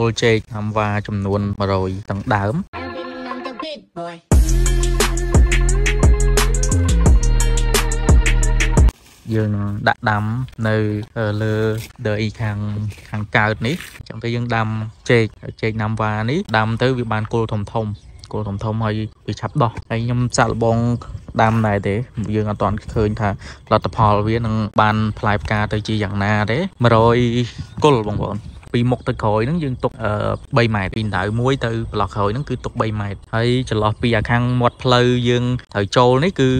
គល់ចេកហាំវ៉ាចំនួន100ទាំងដើមយើងដាក់ដាំនៅលើដឺខាងខាងកើតនេះអញ្ចឹងទៅយើងដាំចេកចេកណាំវ៉ានេះដាំទៅវាបានគល់ធំធំគល់ធំធំហើយវាឆាប់ដោះហើយខ្ញុំសាក់លបងដាំដែរទេយើងអត់ទាន់ឃើញ ថាលទ្ធផលវានឹងបានផ្លែផ្កាទៅជាយ៉ាងណាទេ100គល់បងប្អូនពីមុខទៅក្រោយហ្នឹងយើងទុក3ម៉ែត្រពីដៅមួយទៅប្លុកក្រោយហ្នឹងគឺទុក3ម៉ែត្រហើយចន្លោះពីអាខាងមាត់ផ្លូវយើងត្រូវចូលនេះគឺ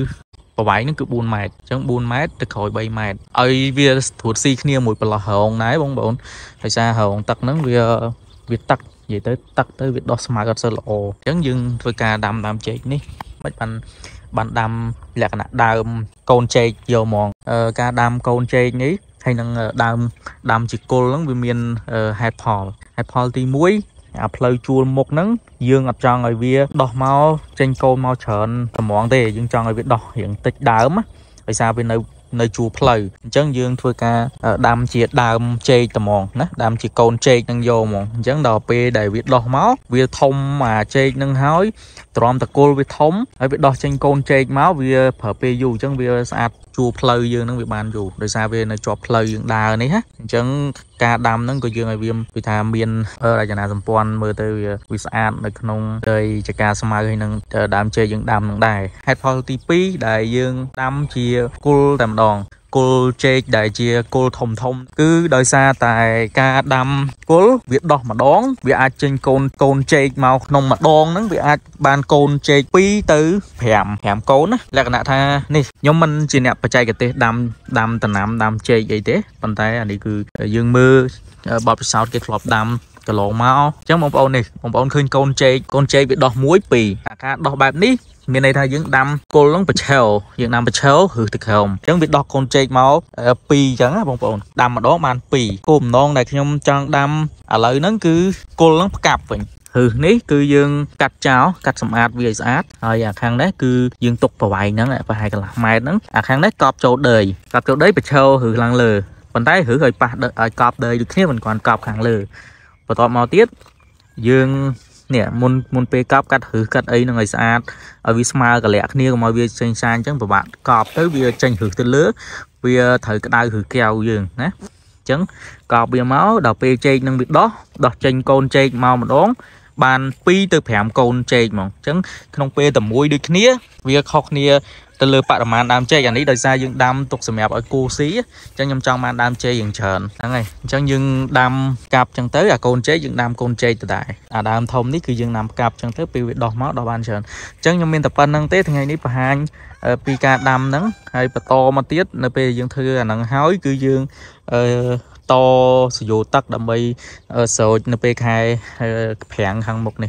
ប្រវែងហ្នឹងគឺ4ម៉ែត្រអញ្ចឹង4ម៉ែត្រទៅក្រោយ3ម៉ែត្រឲ្យវាត្រួតស៊ីគ្នាមួយប្លោះរងដែរបងប្អូនដោយសាររងទឹកហ្នឹងវាវាទឹកនិយាយទៅទឹកទៅវាដោះស្មៅអត់សូវល្អអញ្ចឹងយើងធ្វើការដាំដើមចេកនេះមិនបានបានដាំលក្ខណៈដើមកូនចេកយកហ្មងការដាំកូនចេកនេះហើយនឹងដើមដើមជាគល់ហ្នឹងវាមានហេតុផលហេតុផលទី1អាផ្លូវជួលមុខហ្នឹងយើងអត់ចង់ឲ្យវាដោះមកចេញកូនមកច្រើនត្មងទេយើងចង់ឲ្យវាដោះរៀងតិចដើមណាដោយសារវានៅនៅជួរផ្លូវអញ្ចឹងយើងធ្វើការដាំជាដើមចេកត្មងណាដាំជាកូនចេកនឹងយកហ្មងអញ្ចឹងដល់ពេលដែលវាដោះមកវាធំអាចេកនឹងហើយទ្រាំតកុលវាធំហើយវាដោះចេញកូនចេកមកវាប្រើពេលយូរអញ្ចឹងវាស្អាតជួរផ្លូវយើងនឹងវាបានយូរដោយសារវានៅជាប់ផ្លូវយើងដើរនេះណាអញ្ចឹងការដាំហ្នឹងក៏យើងឲ្យវាគឺថាមានរចនាសម្ព័ន្ធមើលទៅវាវាស្អាតនៅក្នុងដីចកាស្មៅហើយនឹងដើមចេកយើងដាំនឹងដែរហេតុផលទី2ដែលយើងដាំជាគុលតែម្ដងគល់ចេកដែលជាគល់ធំធំគឺដោយសារតែការដាំគល់វាដោះម្ដងវាអាចចេញកូនកូនចេកមកក្នុងម្ដងហ្នឹងវាអាចបានកូនចេក2ទៅ5 5កូនណាលក្ខណៈថានេះខ្ញុំមិនជាអ្នកបច្ចេកទេសដាំដាំដំណាំដាំចេកអីទេប៉ុន្តែអានេះគឺយើងមើលបទពិសោធន៍គេធ្លាប់ដាំកន្លងមកអញ្ចឹងបងប្អូននេះបងប្អូនឃើញកូនចេកកូនចេកវាដោះ1 2អាការដោះបែបនេះមានន័យថាយើងដាំគល់ហ្នឹងប្រឆេវយើងដាំប្រឆេវឬទឹកក្រោមអញ្ចឹងវាដោះកូនចេកមក2អញ្ចឹងណាបងប្អូនដាំម្ដងបាន2គោលបំណងដែលខ្ញុំចង់ដាំឥឡូវហ្នឹងគឺគល់ហ្នឹងផ្កាប់វិញឬនេះគឺយើងកាត់ចោលកាត់សម្អាតវាឲ្យស្អាតហើយអាខាងនេះគឺយើងទុកប្រវែងហ្នឹងប្រហែលកន្លះម៉ែត្រហ្នឹងអាខាងនេះកប់ចូលដីកប់ចូលដីប្រឆេវឬឡើងលើប៉ុន្តែឬឲ្យប៉ះឲ្យកប់ដីដូចគ្នាមិនគ្រាន់កប់ខាងលើបន្ទាប់មកទៀតយើងនេះមុនមុនពេលកប់កាត់ឬកាត់អីនឹងឲ្យស្អាតឲ្យវាស្មើកលាក់គ្នាកុំឲ្យវាចេញសាញអញ្ចឹងពិបាកកប់ទៅវាចេញឬទៅលើវាត្រូវក្តៅឬកែវយើងណាចឹងកប់វាមកដល់ពេលចេកនឹងវាដោះដោះចេញកូនចេកមកម្ដងបាន2ទៅ5កូនចេកហ្មងអញ្ចឹងក្នុងពេលតែមួយដូចគ្នាវាខុសគ្នាទៅលើបរិមាណដើមចេកអានេះដោយសារយើងដាំទុកសម្រាប់ឲ្យគូស៊ីអញ្ចឹងខ្ញុំចង់បានដើមចេកយ៉ាងច្រើនហ្នឹងហើយអញ្ចឹងយើងដាំកាប់អញ្ចឹងទៅអាកូនចេកយើងដាំកូនចេកទៅដែរអាដើមធំនេះគឺយើងដាំកាប់អញ្ចឹងទៅពេលវាដោះមកដោះបានច្រើនអញ្ចឹងខ្ញុំមានតែប៉ុណ្្នឹងទេថ្ងៃនេះបង្ហាញពីការដាំហ្នឹងហើយបន្តមកទៀតនៅពេលយើងធ្វើអាហ្នឹងហើយគឺយើងអឺតសយោទឹកដើម្បីស្រោចនៅពេលខែប្រាំងខាងមុខនេះ